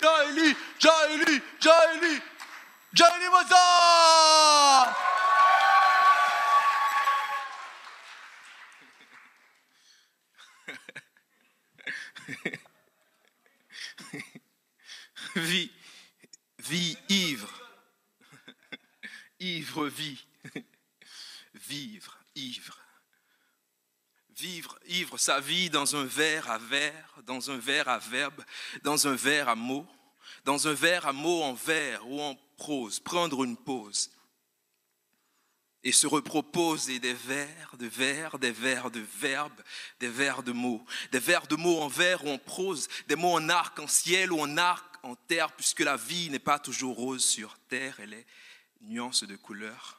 Jaili, Jaili, Jailie, Jaili Mazar Vie, vie ivre, ivre vie, vivre, ivre vivre, ivre sa vie dans un verre à verre, dans un verre à verbe, dans un verre à mot, dans un verre à mot en vers ou en prose, prendre une pause et se reproposer des vers, de vers, des vers de verbe, des vers de mots, des vers de mots en vers ou en prose, des mots en arc-en-ciel ou en arc en terre, puisque la vie n'est pas toujours rose sur terre, elle est nuance de couleur.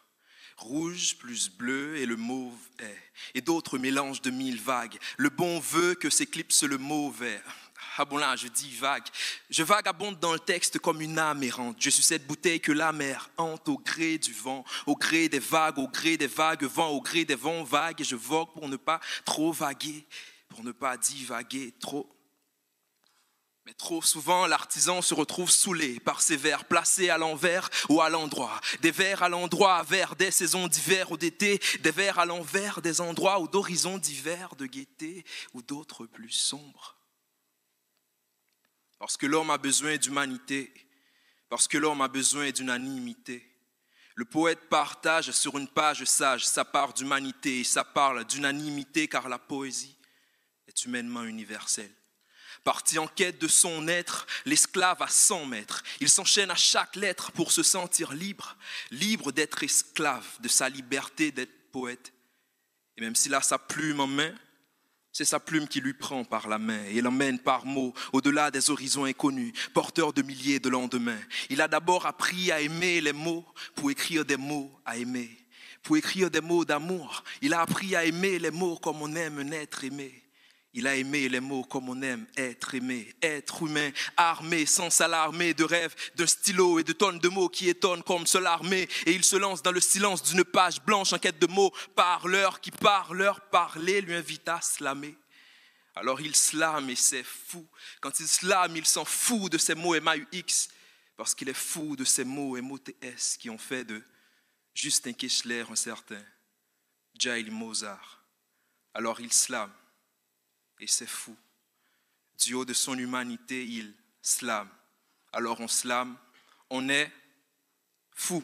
Rouge plus bleu et le mauve est. Et d'autres mélanges de mille vagues. Le bon veut que s'éclipse le mauvais. Ah bon là, je dis vague. Je vagabonde dans le texte comme une âme errante. Je suis cette bouteille que la mer hante au gré du vent, au gré des vagues, au gré des vagues, vent, au gré des vents vagues. Et je vogue pour ne pas trop vaguer, pour ne pas divaguer trop. Mais trop souvent, l'artisan se retrouve saoulé par ses vers placés à l'envers ou à l'endroit. Des vers à l'endroit, vers des saisons d'hiver ou d'été, des vers à l'envers des endroits ou d'horizons divers de gaieté ou d'autres plus sombres. Lorsque l'homme a besoin d'humanité, parce que l'homme a besoin d'unanimité. Le poète partage sur une page sage sa part d'humanité et sa part d'unanimité car la poésie est humainement universelle. Parti en quête de son être, l'esclave à 100 mètres, il s'enchaîne à chaque lettre pour se sentir libre, libre d'être esclave, de sa liberté d'être poète. Et même s'il a sa plume en main, c'est sa plume qui lui prend par la main et l'emmène par mots au-delà des horizons inconnus, porteur de milliers de lendemains. Il a d'abord appris à aimer les mots pour écrire des mots à aimer. Pour écrire des mots d'amour, il a appris à aimer les mots comme on aime un être aimé. Il a aimé les mots comme on aime, être aimé, être humain, armé, sans s'alarmer de rêves, d'un stylo et de tonnes de mots qui étonnent comme seule armé. Et il se lance dans le silence d'une page blanche en quête de mots. Parleur qui parleur parler lui invite à slammer. Alors il slame et c'est fou. Quand il slame, il s'en fout de ces mots m x parce qu'il est fou de ces mots M-O-T-S qui ont fait de Justin Kessler un certain, Jail Mozart. Alors il slame et c'est fou. Du haut de son humanité, il slame. Alors on slame, on est fou.